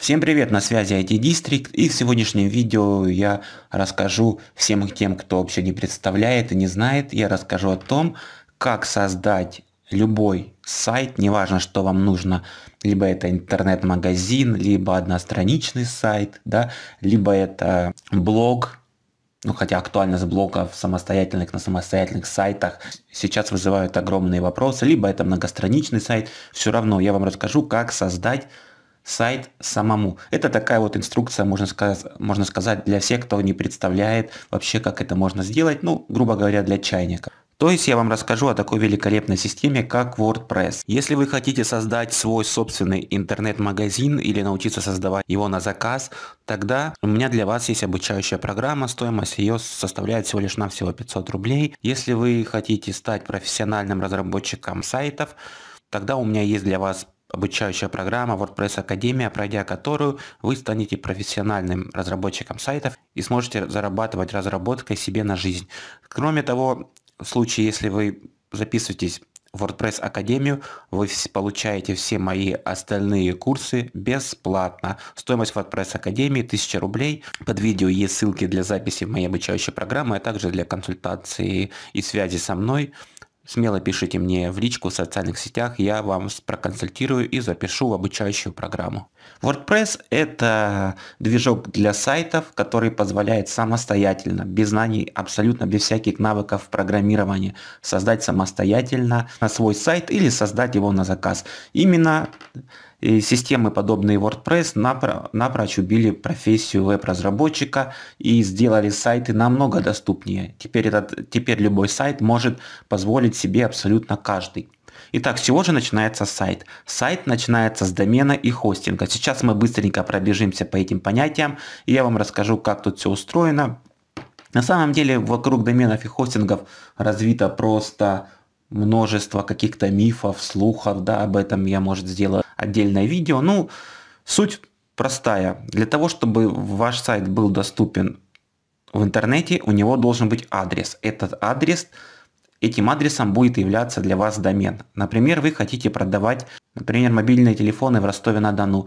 Всем привет, на связи IT District и в сегодняшнем видео я расскажу всем тем, кто вообще не представляет и не знает, я расскажу о том, как создать любой сайт, неважно, что вам нужно, либо это интернет-магазин, либо одностраничный сайт, да, либо это блог, ну, хотя актуальность блогов самостоятельных на самостоятельных сайтах сейчас вызывают огромные вопросы, либо это многостраничный сайт, все равно я вам расскажу, как создать сайт самому. Это такая вот инструкция, можно сказать, можно сказать, для всех, кто не представляет вообще, как это можно сделать, ну, грубо говоря, для чайника. То есть я вам расскажу о такой великолепной системе, как WordPress. Если вы хотите создать свой собственный интернет-магазин или научиться создавать его на заказ, тогда у меня для вас есть обучающая программа, стоимость ее составляет всего лишь навсего 500 рублей. Если вы хотите стать профессиональным разработчиком сайтов, тогда у меня есть для вас обучающая программа WordPress Академия, пройдя которую вы станете профессиональным разработчиком сайтов и сможете зарабатывать разработкой себе на жизнь. Кроме того, в случае, если вы записываетесь в WordPress Академию, вы получаете все мои остальные курсы бесплатно. Стоимость WordPress Академии 1000 рублей. Под видео есть ссылки для записи моей обучающей программы, а также для консультации и связи со мной. Смело пишите мне в личку в социальных сетях, я вам проконсультирую и запишу в обучающую программу. WordPress – это движок для сайтов, который позволяет самостоятельно, без знаний, абсолютно без всяких навыков программирования, создать самостоятельно на свой сайт или создать его на заказ. Именно э, системы, подобные WordPress, напро- напрочь убили профессию веб-разработчика и сделали сайты намного доступнее. Теперь, этот, теперь любой сайт может позволить себе абсолютно каждый. Итак, с чего же начинается сайт? Сайт начинается с домена и хостинга. Сейчас мы быстренько пробежимся по этим понятиям, и я вам расскажу, как тут все устроено. На самом деле, вокруг доменов и хостингов развито просто множество каких-то мифов, слухов, да, об этом я, может, сделаю отдельное видео. Ну, суть простая. Для того, чтобы ваш сайт был доступен в интернете, у него должен быть адрес. Этот адрес – Этим адресом будет являться для вас домен. Например, вы хотите продавать, например, мобильные телефоны в Ростове-на-Дону.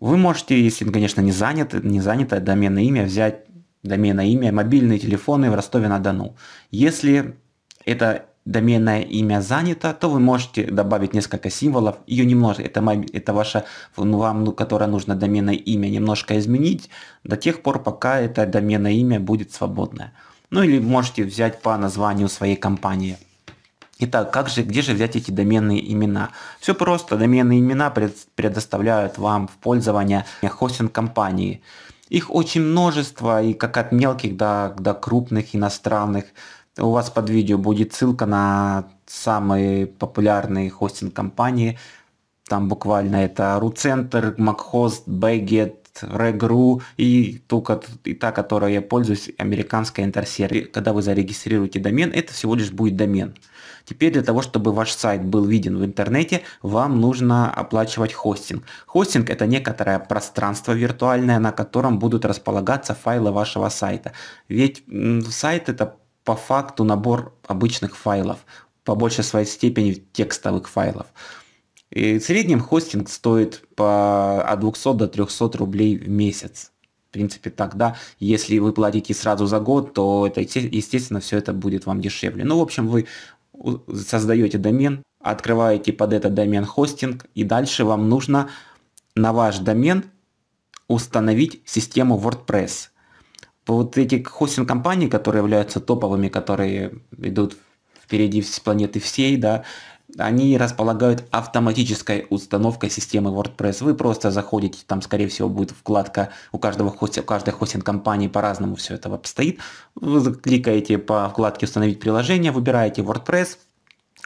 Вы можете, если, конечно, не занято, не занято доменное имя, взять доменное имя мобильные телефоны в Ростове-на-Дону. Если это доменное имя занято, то вы можете добавить несколько символов, ее немножко, это, это ваше, ну, вам, ну, которое нужно доменное имя, немножко изменить до тех пор, пока это доменное имя будет свободное. Ну или можете взять по названию своей компании. Итак, как же, где же взять эти доменные имена? Все просто, доменные имена предоставляют вам в пользование хостинг-компании. Их очень множество, и как от мелких до, до крупных иностранных. У вас под видео будет ссылка на самые популярные хостинг-компании. Там буквально это RuCenter, MacHost, Baget, регру и, ту, и та, которой я пользуюсь, американская интерсер. Когда вы зарегистрируете домен, это всего лишь будет домен. Теперь для того, чтобы ваш сайт был виден в интернете, вам нужно оплачивать хостинг. Хостинг это некоторое пространство виртуальное, на котором будут располагаться файлы вашего сайта. Ведь сайт это по факту набор обычных файлов, по большей своей степени текстовых файлов. И в среднем хостинг стоит по от 200 до 300 рублей в месяц. В принципе, тогда, если вы платите сразу за год, то это, естественно, все это будет вам дешевле. Ну, в общем, вы создаете домен, открываете под этот домен хостинг, и дальше вам нужно на ваш домен установить систему WordPress. Вот эти хостинг-компании, которые являются топовыми, которые идут впереди планеты всей, да, они располагают автоматической установкой системы WordPress. Вы просто заходите, там, скорее всего, будет вкладка у каждого хостинга, у каждой хостинг-компании по-разному все это обстоит. Вы кликаете по вкладке «Установить приложение», выбираете WordPress,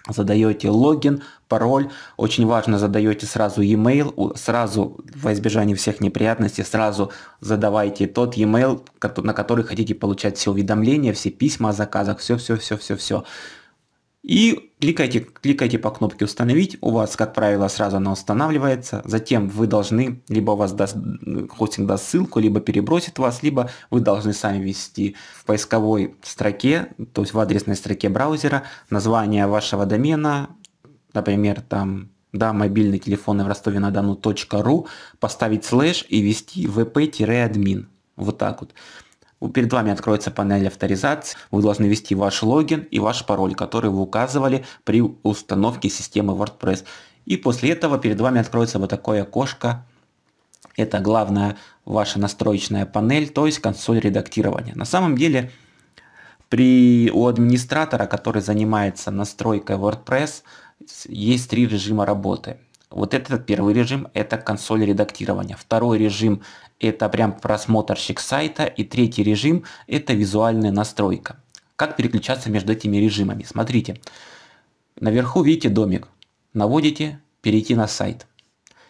задаете логин, пароль. Очень важно, задаете сразу e-mail, сразу во избежание всех неприятностей, сразу задавайте тот e-mail, на который хотите получать все уведомления, все письма о заказах, все-все-все-все-все. И кликайте, кликайте по кнопке «Установить». У вас, как правило, сразу она устанавливается. Затем вы должны, либо у вас даст, хостинг даст ссылку, либо перебросит вас, либо вы должны сами ввести в поисковой строке, то есть в адресной строке браузера, название вашего домена, например, там да, мобильный телефон в ростове-на-дону.ру, поставить слэш и ввести vp-админ. Вот так вот. Перед вами откроется панель авторизации. Вы должны ввести ваш логин и ваш пароль, который вы указывали при установке системы WordPress. И после этого перед вами откроется вот такое окошко. Это главная ваша настроечная панель, то есть консоль редактирования. На самом деле при, у администратора, который занимается настройкой WordPress, есть три режима работы. Вот этот первый режим – это консоль редактирования. Второй режим – это прям просмотрщик сайта, и третий режим – это визуальная настройка. Как переключаться между этими режимами? Смотрите, наверху видите домик, наводите «Перейти на сайт».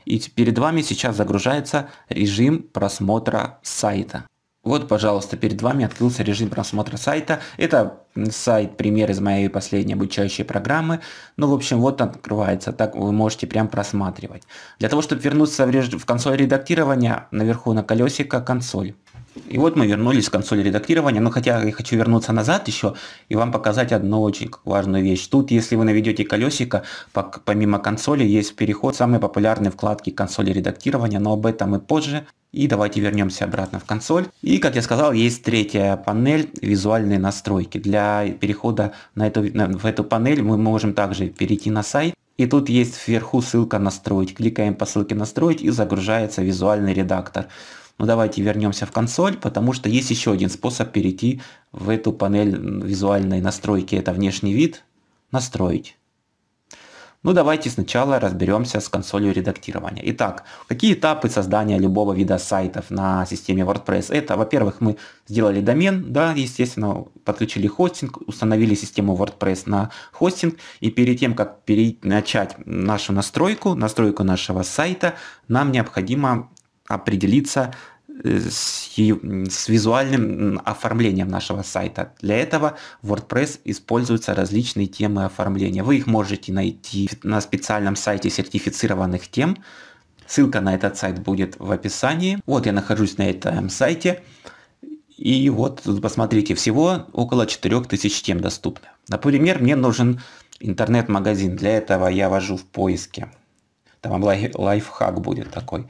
И перед вами сейчас загружается режим просмотра сайта. Вот, пожалуйста, перед вами открылся режим просмотра сайта. Это сайт, пример из моей последней обучающей программы. Ну, в общем, вот он открывается. Так вы можете прям просматривать. Для того, чтобы вернуться в, реж... в консоль редактирования, наверху на колесико консоль. И вот мы вернулись к консоли редактирования, но хотя я хочу вернуться назад еще и вам показать одну очень важную вещь. Тут, если вы наведете колесико, помимо консоли есть переход самой популярной вкладки консоли редактирования, но об этом мы позже. И давайте вернемся обратно в консоль. И, как я сказал, есть третья панель визуальные настройки. Для перехода на эту, на, в эту панель мы можем также перейти на сайт. И тут есть вверху ссылка «Настроить». Кликаем по ссылке «Настроить» и загружается визуальный редактор. Но давайте вернемся в консоль, потому что есть еще один способ перейти в эту панель визуальной настройки. Это внешний вид настроить. Ну давайте сначала разберемся с консолью редактирования. Итак, какие этапы создания любого вида сайтов на системе WordPress? Это, во-первых, мы сделали домен, да, естественно, подключили хостинг, установили систему WordPress на хостинг, и перед тем, как пере... начать нашу настройку, настройку нашего сайта, нам необходимо определиться э, с, с визуальным оформлением нашего сайта. Для этого в WordPress используются различные темы оформления. Вы их можете найти на специальном сайте сертифицированных тем. Ссылка на этот сайт будет в описании. Вот я нахожусь на этом сайте. И вот тут посмотрите, всего около 4000 тем доступно. Например, мне нужен интернет-магазин. Для этого я вожу в поиске. Там лайфхак будет такой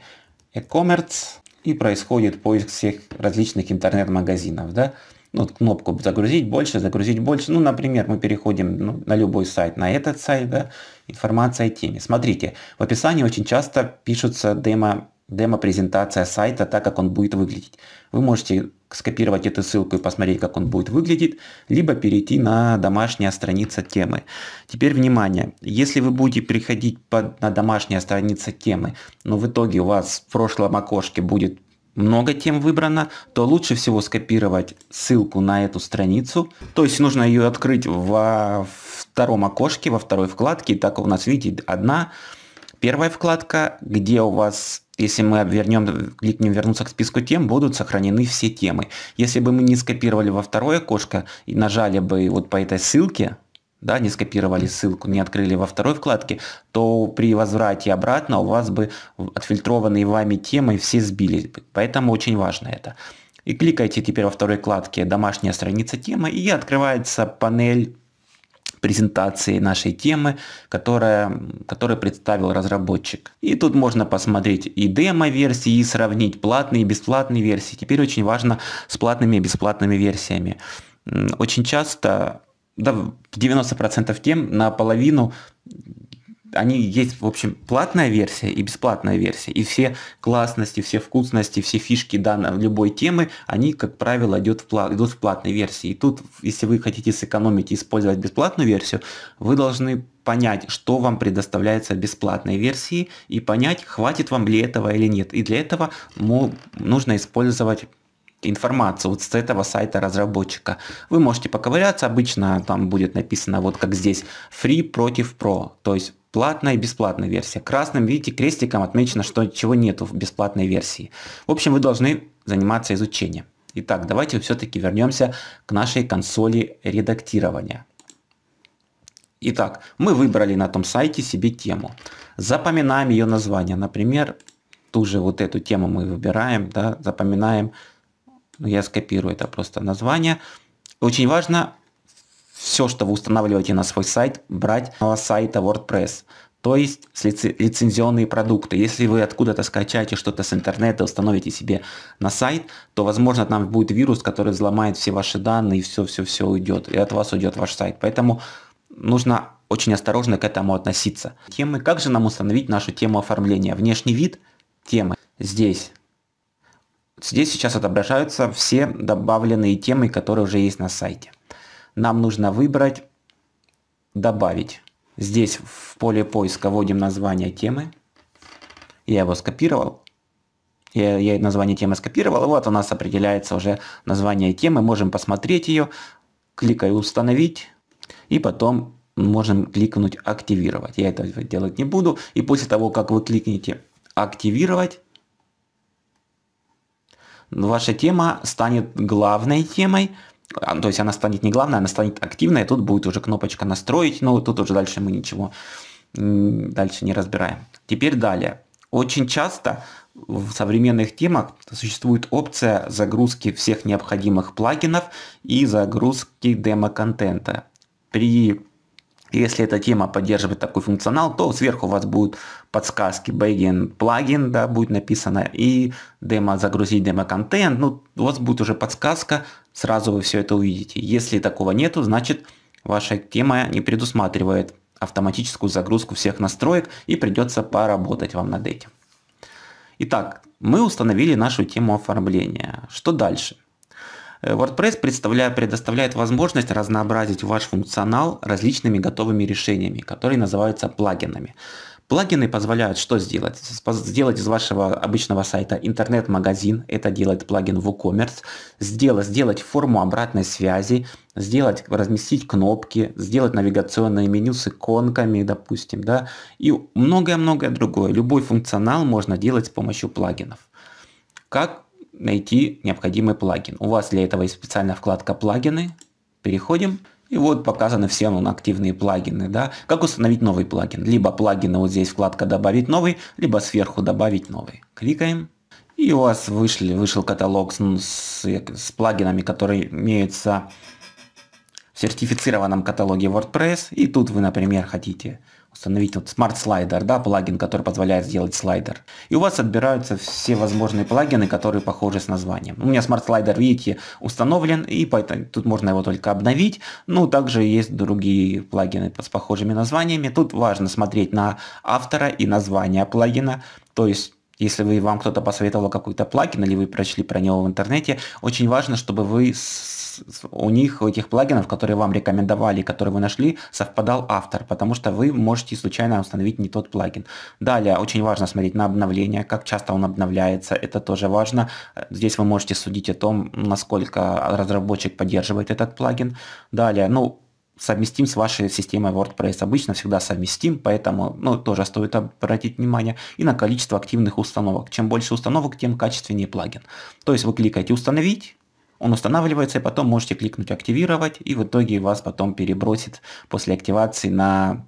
e-commerce и происходит поиск всех различных интернет-магазинов, да, ну кнопку загрузить больше, загрузить больше. Ну, например, мы переходим ну, на любой сайт, на этот сайт, да, информация о теме. Смотрите, в описании очень часто пишутся демо, демо-презентация сайта, так как он будет выглядеть. Вы можете скопировать эту ссылку и посмотреть, как он будет выглядеть, либо перейти на домашняя страница темы. Теперь внимание, если вы будете приходить под, на домашняя страница темы, но в итоге у вас в прошлом окошке будет много тем выбрано, то лучше всего скопировать ссылку на эту страницу. То есть нужно ее открыть во втором окошке, во второй вкладке. И так у нас, видите, одна первая вкладка, где у вас, если мы вернем, кликнем вернуться к списку тем, будут сохранены все темы. Если бы мы не скопировали во второе окошко и нажали бы вот по этой ссылке, да, не скопировали ссылку, не открыли во второй вкладке, то при возврате обратно у вас бы отфильтрованные вами темы все сбились. Поэтому очень важно это. И кликайте теперь во второй вкладке «Домашняя страница темы» и открывается панель презентации нашей темы, которая, которую представил разработчик. И тут можно посмотреть и демо-версии, и сравнить платные и бесплатные версии. Теперь очень важно с платными и бесплатными версиями. Очень часто да, в 90% тем наполовину они есть, в общем, платная версия и бесплатная версия. И все классности, все вкусности, все фишки данной любой темы, они, как правило, идут в, пла- идут в платной версии. И тут, если вы хотите сэкономить и использовать бесплатную версию, вы должны понять, что вам предоставляется бесплатной версии, и понять, хватит вам ли этого или нет. И для этого нужно использовать информацию вот с этого сайта разработчика. Вы можете поковыряться, обычно там будет написано вот как здесь free против pro, то есть платная и бесплатная версия. Красным, видите, крестиком отмечено, что чего нету в бесплатной версии. В общем, вы должны заниматься изучением. Итак, давайте все-таки вернемся к нашей консоли редактирования. Итак, мы выбрали на том сайте себе тему. Запоминаем ее название. Например, ту же вот эту тему мы выбираем, да, запоминаем. Ну, я скопирую это просто название. Очень важно все, что вы устанавливаете на свой сайт, брать с сайта WordPress. То есть с лици лицензионные продукты. Если вы откуда-то скачаете что-то с интернета, установите себе на сайт, то, возможно, там будет вирус, который взломает все ваши данные, и все-все-все уйдет. И от вас уйдет ваш сайт. Поэтому нужно очень осторожно к этому относиться. Темы. Как же нам установить нашу тему оформления? Внешний вид темы. Здесь. Здесь сейчас отображаются все добавленные темы, которые уже есть на сайте нам нужно выбрать «Добавить». Здесь в поле поиска вводим название темы. Я его скопировал. Я, я название темы скопировал, и вот у нас определяется уже название темы. Можем посмотреть ее, кликаю «Установить», и потом можем кликнуть «Активировать». Я этого делать не буду, и после того, как вы кликнете «Активировать», ваша тема станет главной темой, а, то есть она станет не главной, она станет активной, тут будет уже кнопочка «Настроить», но тут уже дальше мы ничего дальше не разбираем. Теперь далее. Очень часто в современных темах существует опция загрузки всех необходимых плагинов и загрузки демо-контента. При если эта тема поддерживает такой функционал, то сверху у вас будут подсказки, begin плагин, да, будет написано, и демо загрузить демо-контент, ну, у вас будет уже подсказка, сразу вы все это увидите. Если такого нету, значит, ваша тема не предусматривает автоматическую загрузку всех настроек, и придется поработать вам над этим. Итак, мы установили нашу тему оформления. Что дальше? Э, WordPress предоставляет возможность разнообразить ваш функционал различными готовыми решениями, которые называются плагинами. Плагины позволяют что сделать? Сделать из вашего обычного сайта интернет-магазин, это делает плагин WooCommerce, сделать, сделать форму обратной связи, сделать, разместить кнопки, сделать навигационное меню с иконками, допустим, да, и многое-многое другое. Любой функционал можно делать с помощью плагинов. Как найти необходимый плагин. У вас для этого есть специальная вкладка «Плагины». Переходим. И вот показаны все ну, активные плагины. Да? Как установить новый плагин? Либо плагины, вот здесь вкладка «Добавить новый», либо сверху «Добавить новый». Кликаем. И у вас вышли, вышел каталог с, ну, с, с плагинами, которые имеются в сертифицированном каталоге WordPress. И тут вы, например, хотите установить вот Smart Slider, да, плагин, который позволяет сделать слайдер. И у вас отбираются все возможные плагины, которые похожи с названием. У меня Smart Slider, видите, установлен, и поэтому тут можно его только обновить. Ну, также есть другие плагины с похожими названиями. Тут важно смотреть на автора и название плагина, то есть если вы, вам кто-то посоветовал какой-то плагин или вы прочли про него в интернете, очень важно, чтобы вы у них, у этих плагинов, которые вам рекомендовали, которые вы нашли, совпадал автор, потому что вы можете случайно установить не тот плагин. Далее, очень важно смотреть на обновление, как часто он обновляется, это тоже важно. Здесь вы можете судить о том, насколько разработчик поддерживает этот плагин. Далее, ну, совместим с вашей системой WordPress. Обычно всегда совместим, поэтому ну, тоже стоит обратить внимание и на количество активных установок. Чем больше установок, тем качественнее плагин. То есть вы кликаете «Установить», он устанавливается, и потом можете кликнуть «Активировать», и в итоге вас потом перебросит после активации на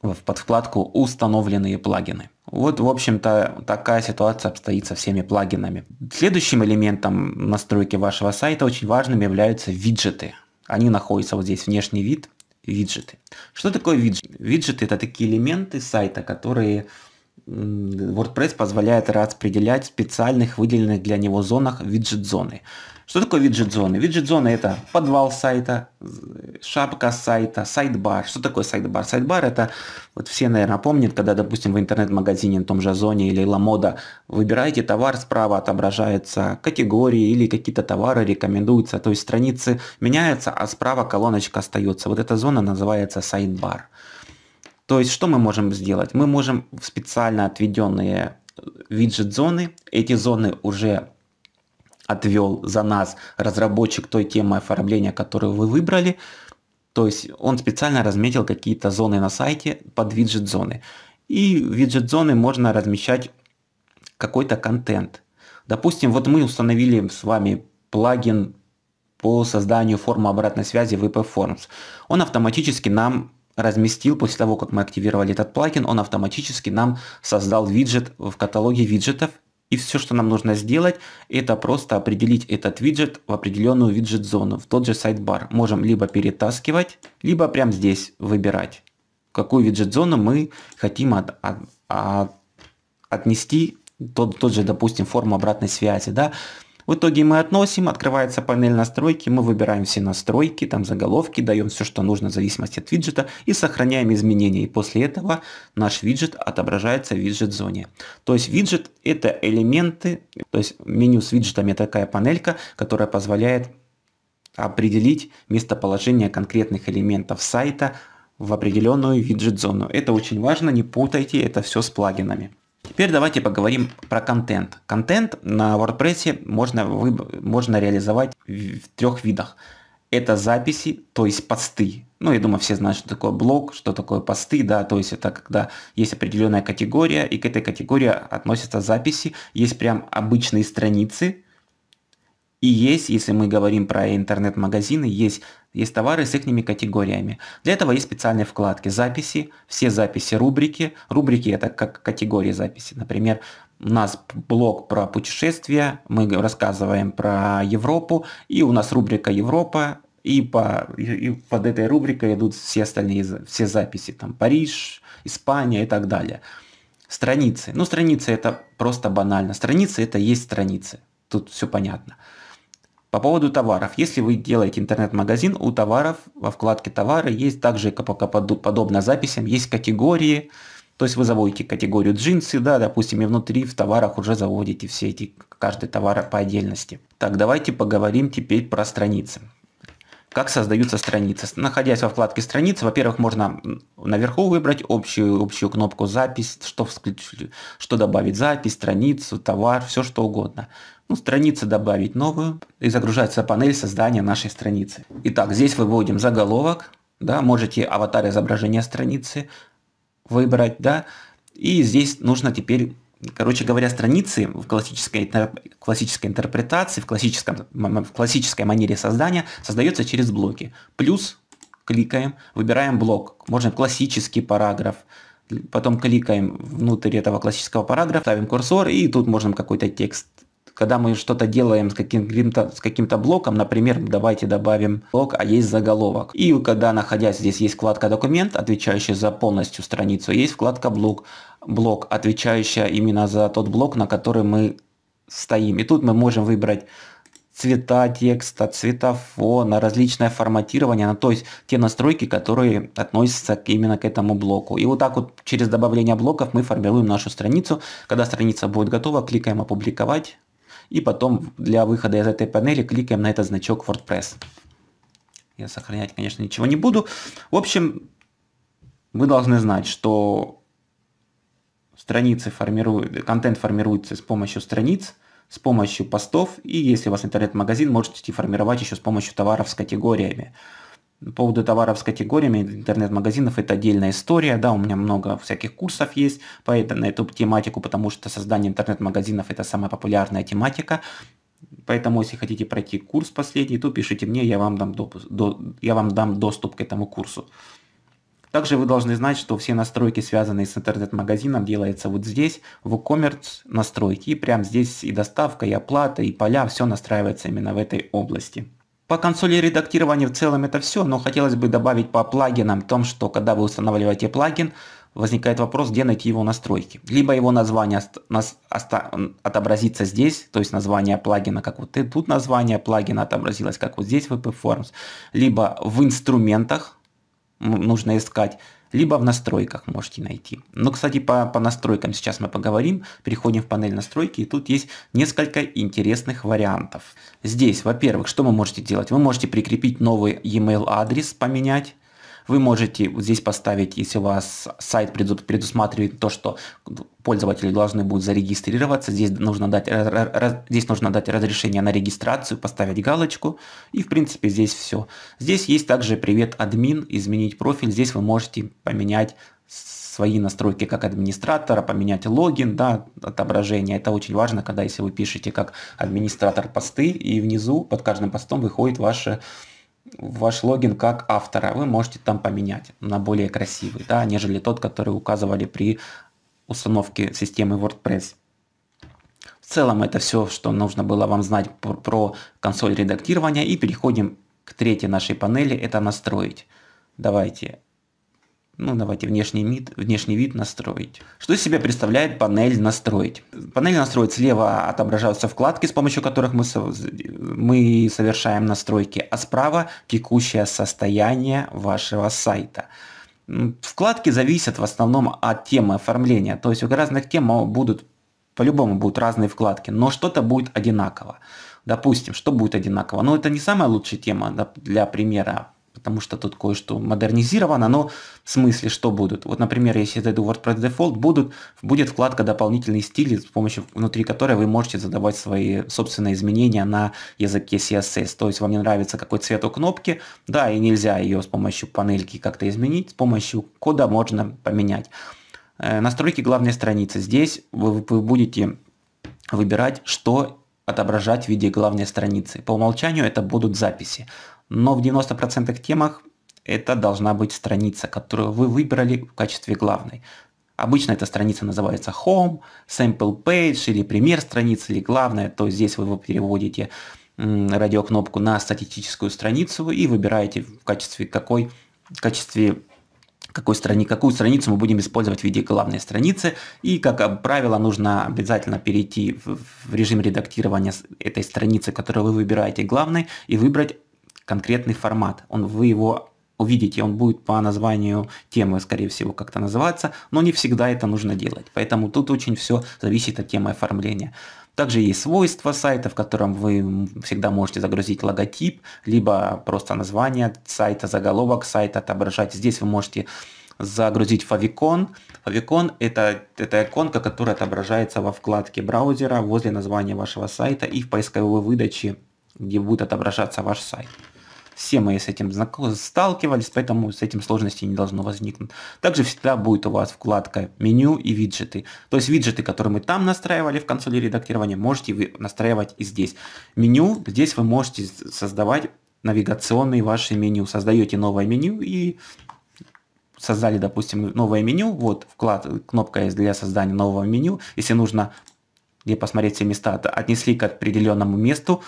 в подвкладку «Установленные плагины». Вот, в общем-то, такая ситуация обстоит со всеми плагинами. Следующим элементом настройки вашего сайта очень важным являются виджеты. Они находятся вот здесь, внешний вид, виджеты. Что такое виджет? Виджеты – это такие элементы сайта, которые WordPress позволяет распределять в специальных выделенных для него зонах виджет-зоны. Что такое виджет-зоны? Виджет-зоны это подвал сайта, шапка сайта, сайт-бар. Что такое сайт-бар? Сайт-бар это, вот все, наверное, помнят, когда, допустим, в интернет-магазине на том же зоне или Ламода выбираете товар, справа отображаются категории или какие-то товары рекомендуются, то есть страницы меняются, а справа колоночка остается. Вот эта зона называется сайт-бар. То есть что мы можем сделать? Мы можем в специально отведенные э, виджет-зоны, эти зоны уже отвел за нас разработчик той темы оформления, которую вы выбрали. То есть он специально разметил какие-то зоны на сайте под виджет-зоны. И в виджет-зоны можно размещать какой-то контент. Допустим, вот мы установили с вами плагин по созданию формы обратной связи в Forms. Он автоматически нам разместил, после того, как мы активировали этот плагин, он автоматически нам создал виджет в каталоге виджетов. И все, что нам нужно сделать, это просто определить этот виджет в определенную виджет-зону, в тот же сайт-бар. Можем либо перетаскивать, либо прямо здесь выбирать, какую виджет-зону мы хотим от, от, от, отнести тот, тот же, допустим, форму обратной связи. Да? В итоге мы относим, открывается панель настройки, мы выбираем все настройки, там заголовки, даем все, что нужно в зависимости от виджета и сохраняем изменения. И после этого наш виджет отображается в виджет-зоне. То есть виджет это элементы, то есть меню с виджетами такая панелька, которая позволяет определить местоположение конкретных элементов сайта в определенную виджет-зону. Это очень важно, не путайте это все с плагинами. Теперь давайте поговорим про контент. Контент на WordPress можно, можно реализовать в трех видах. Это записи, то есть посты. Ну, я думаю, все знают, что такое блог, что такое посты, да, то есть это когда есть определенная категория, и к этой категории относятся записи, есть прям обычные страницы, и есть, если мы говорим про интернет-магазины, есть, есть товары с их категориями. Для этого есть специальные вкладки «Записи», «Все записи рубрики». Рубрики – это как категории записи. Например, у нас блог про путешествия, мы рассказываем про Европу, и у нас рубрика «Европа», и, по, и под этой рубрикой идут все остальные все записи, там Париж, Испания и так далее. Страницы. Ну, страницы это просто банально. Страницы это есть страницы. Тут все понятно. По поводу товаров. Если вы делаете интернет-магазин, у товаров во вкладке «Товары» есть также, подобно записям, есть категории. То есть вы заводите категорию джинсы, да, допустим, и внутри в товарах уже заводите все эти, каждый товар по отдельности. Так, давайте поговорим теперь про страницы. Как создаются страницы? Находясь во вкладке страницы, во-первых, можно наверху выбрать общую, общую кнопку «Запись», что, включ... что добавить, запись, страницу, товар, все что угодно ну, страницы добавить новую, и загружается панель создания нашей страницы. Итак, здесь выводим заголовок, да, можете аватар изображения страницы выбрать, да, и здесь нужно теперь Короче говоря, страницы в классической, классической интерпретации, в, классическом, в классической манере создания создается через блоки. Плюс кликаем, выбираем блок. Можно классический параграф. Потом кликаем внутрь этого классического параграфа, ставим курсор, и тут можно какой-то текст когда мы что-то делаем с каким-то с каким-то блоком, например, давайте добавим блок, а есть заголовок. И когда находясь здесь есть вкладка документ, отвечающая за полностью страницу, есть вкладка блок, блок, отвечающая именно за тот блок, на который мы стоим. И тут мы можем выбрать цвета текста, цвета фона, различное форматирование, ну, то есть те настройки, которые относятся именно к этому блоку. И вот так вот через добавление блоков мы формируем нашу страницу. Когда страница будет готова, кликаем «Опубликовать». И потом для выхода из этой панели кликаем на этот значок WordPress. Я сохранять, конечно, ничего не буду. В общем, вы должны знать, что страницы формируют, контент формируется с помощью страниц, с помощью постов, и если у вас интернет-магазин, можете формировать еще с помощью товаров с категориями. По поводу товаров с категориями интернет-магазинов это отдельная история, да, у меня много всяких курсов есть по это, на эту тематику, потому что создание интернет-магазинов это самая популярная тематика, поэтому если хотите пройти курс последний, то пишите мне, я вам дам, доп, до, я вам дам доступ к этому курсу. Также вы должны знать, что все настройки, связанные с интернет-магазином, делаются вот здесь, в e-commerce настройки, и прям здесь и доставка, и оплата, и поля, все настраивается именно в этой области. По консоли редактирования в целом это все, но хотелось бы добавить по плагинам в том, что когда вы устанавливаете плагин, возникает вопрос, где найти его настройки. Либо его название отобразится здесь, то есть название плагина, как вот тут название плагина отобразилось, как вот здесь в WP Forms. Либо в инструментах нужно искать либо в настройках можете найти. Но, кстати, по, по настройкам сейчас мы поговорим. Переходим в панель настройки, и тут есть несколько интересных вариантов. Здесь, во-первых, что вы можете делать? Вы можете прикрепить новый e-mail адрес, поменять вы можете здесь поставить, если у вас сайт предусматривает то, что пользователи должны будут зарегистрироваться, здесь нужно дать, раз, здесь нужно дать разрешение на регистрацию, поставить галочку, и в принципе здесь все. Здесь есть также «Привет, админ», «Изменить профиль», здесь вы можете поменять свои настройки как администратора, поменять логин, да, отображение. Это очень важно, когда если вы пишете как администратор посты, и внизу под каждым постом выходит ваше ваш логин как автора. Вы можете там поменять на более красивый, да, нежели тот, который указывали при установке системы WordPress. В целом это все, что нужно было вам знать про консоль редактирования. И переходим к третьей нашей панели, это настроить. Давайте ну, давайте внешний, вид, внешний вид настроить. Что из себя представляет панель настроить? Панель настроить слева отображаются вкладки, с помощью которых мы, со, мы совершаем настройки, а справа текущее состояние вашего сайта. Вкладки зависят в основном от темы оформления, то есть у разных тем будут по-любому будут разные вкладки, но что-то будет одинаково. Допустим, что будет одинаково? Ну, это не самая лучшая тема для примера потому что тут кое-что модернизировано, но в смысле что будут? Вот, например, если я зайду в WordPress Default, будут, будет вкладка «Дополнительные стили», с помощью внутри которой вы можете задавать свои собственные изменения на языке CSS. То есть вам не нравится какой цвет у кнопки, да, и нельзя ее с помощью панельки как-то изменить, с помощью кода можно поменять. Э, настройки главной страницы. Здесь вы, вы будете выбирать, что отображать в виде главной страницы. По умолчанию это будут записи но в 90% темах это должна быть страница, которую вы выбрали в качестве главной. Обычно эта страница называется Home, Sample Page или пример страницы, или главная. то здесь вы переводите радиокнопку на статистическую страницу и выбираете в качестве какой, в качестве какой страни, какую страницу мы будем использовать в виде главной страницы. И, как правило, нужно обязательно перейти в, в режим редактирования этой страницы, которую вы выбираете главной, и выбрать конкретный формат. Он, вы его увидите, он будет по названию темы, скорее всего, как-то называться, но не всегда это нужно делать. Поэтому тут очень все зависит от темы оформления. Также есть свойства сайта, в котором вы всегда можете загрузить логотип, либо просто название сайта, заголовок сайта отображать. Здесь вы можете загрузить favicon. Favicon это, это иконка, которая отображается во вкладке браузера возле названия вашего сайта и в поисковой выдаче, где будет отображаться ваш сайт. Все мы с этим сталкивались, поэтому с этим сложности не должно возникнуть. Также всегда будет у вас вкладка «Меню» и «Виджеты». То есть виджеты, которые мы там настраивали в консоли редактирования, можете вы настраивать и здесь. Меню, здесь вы можете создавать навигационные ваши меню. Создаете новое меню и создали, допустим, новое меню, вот вклад, кнопка есть для создания нового меню, если нужно где посмотреть все места, отнесли к определенному месту,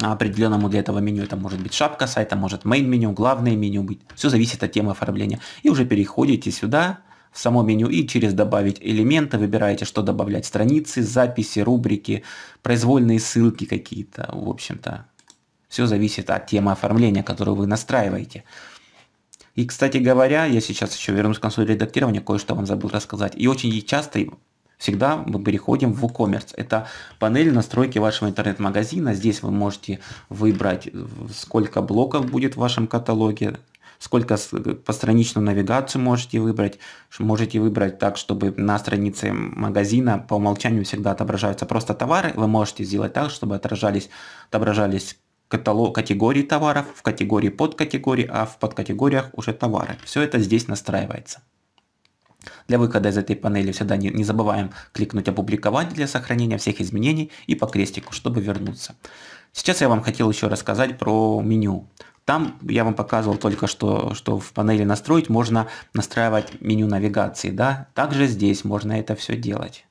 а, определенному для этого меню. Это может быть шапка сайта, может main меню, главное меню быть. Все зависит от темы оформления. И уже переходите сюда, в само меню и через «Добавить элементы» выбираете, что добавлять. Страницы, записи, рубрики, произвольные ссылки какие-то. В общем-то, все зависит от темы оформления, которую вы настраиваете. И, кстати говоря, я сейчас еще вернусь к консоли редактирования, кое-что вам забыл рассказать. И очень часто всегда мы переходим в WooCommerce. Это панель настройки вашего интернет-магазина. Здесь вы можете выбрать, сколько блоков будет в вашем каталоге, сколько постраничную навигацию можете выбрать. Можете выбрать так, чтобы на странице магазина по умолчанию всегда отображаются просто товары. Вы можете сделать так, чтобы отражались, отображались каталог, категории товаров, в категории подкатегории, а в подкатегориях уже товары. Все это здесь настраивается. Для выхода из этой панели всегда не, не забываем кликнуть «Опубликовать» для сохранения всех изменений и по крестику, чтобы вернуться. Сейчас я вам хотел еще рассказать про меню. Там я вам показывал только что, что в панели настроить можно настраивать меню навигации. Да? Также здесь можно это все делать.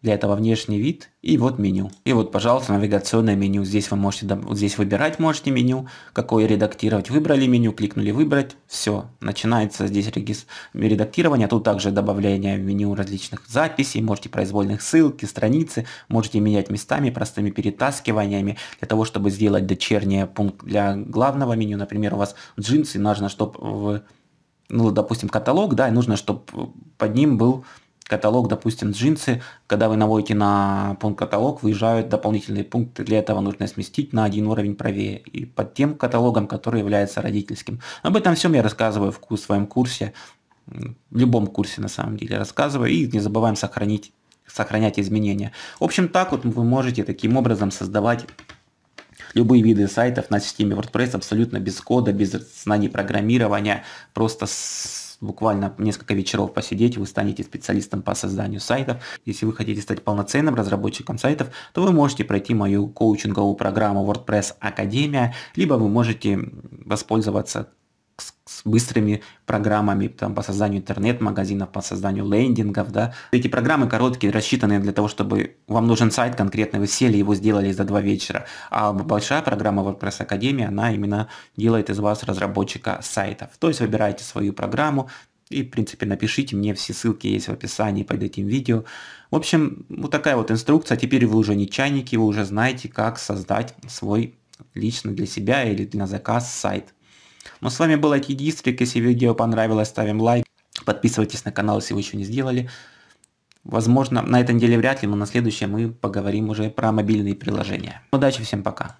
Для этого внешний вид и вот меню. И вот, пожалуйста, навигационное меню. Здесь вы можете, вот здесь выбирать можете меню, какое редактировать. Выбрали меню, кликнули выбрать, все. Начинается здесь регистр редактирование. Тут также добавление в меню различных записей, можете произвольных ссылки, страницы, можете менять местами, простыми перетаскиваниями, для того, чтобы сделать дочерний пункт для главного меню. Например, у вас джинсы, нужно, чтобы, ну, допустим, каталог, да, и нужно, чтобы под ним был каталог, допустим, джинсы, когда вы наводите на пункт каталог, выезжают дополнительные пункты, для этого нужно сместить на один уровень правее и под тем каталогом, который является родительским. Об этом всем я рассказываю в своем курсе, в любом курсе на самом деле рассказываю, и не забываем сохранить, сохранять изменения. В общем, так вот вы можете таким образом создавать любые виды сайтов на системе WordPress абсолютно без кода, без знаний программирования, просто с буквально несколько вечеров посидеть, вы станете специалистом по созданию сайтов. Если вы хотите стать полноценным разработчиком сайтов, то вы можете пройти мою коучинговую программу WordPress Академия, либо вы можете воспользоваться с, с быстрыми программами там, по созданию интернет-магазинов, по созданию лендингов. Да. Эти программы короткие, рассчитанные для того, чтобы вам нужен сайт конкретно, вы сели, его сделали за два вечера. А большая программа WordPress Academy она именно делает из вас разработчика сайтов. То есть выбираете свою программу, и, в принципе, напишите мне, все ссылки есть в описании под этим видео. В общем, вот такая вот инструкция. Теперь вы уже не чайники, вы уже знаете, как создать свой лично для себя или на заказ сайт. Но ну, с вами был IT-дистрикт. Если видео понравилось, ставим лайк. Подписывайтесь на канал, если вы еще не сделали. Возможно, на этой неделе вряд ли, но на следующем мы поговорим уже про мобильные приложения. Удачи, всем пока!